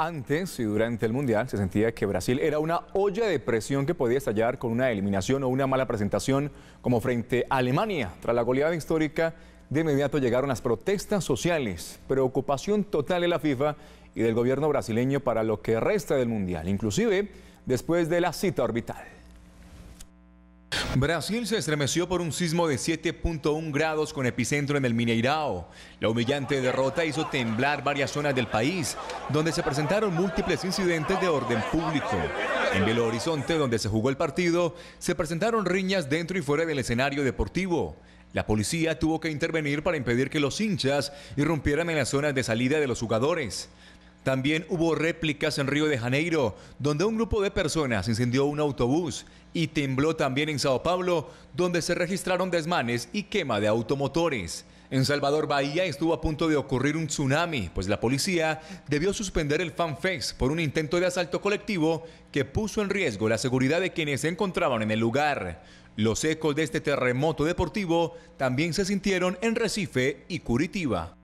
Antes y durante el Mundial se sentía que Brasil era una olla de presión que podía estallar con una eliminación o una mala presentación como frente a Alemania. Tras la goleada histórica, de inmediato llegaron las protestas sociales, preocupación total de la FIFA y del gobierno brasileño para lo que resta del Mundial, inclusive después de la cita orbital. Brasil se estremeció por un sismo de 7.1 grados con epicentro en el Mineirao. La humillante derrota hizo temblar varias zonas del país, donde se presentaron múltiples incidentes de orden público. En Belo Horizonte, donde se jugó el partido, se presentaron riñas dentro y fuera del escenario deportivo. La policía tuvo que intervenir para impedir que los hinchas irrumpieran en las zonas de salida de los jugadores. También hubo réplicas en Río de Janeiro, donde un grupo de personas incendió un autobús y tembló también en Sao Paulo, donde se registraron desmanes y quema de automotores. En Salvador Bahía estuvo a punto de ocurrir un tsunami, pues la policía debió suspender el FanFest por un intento de asalto colectivo que puso en riesgo la seguridad de quienes se encontraban en el lugar. Los ecos de este terremoto deportivo también se sintieron en Recife y Curitiba.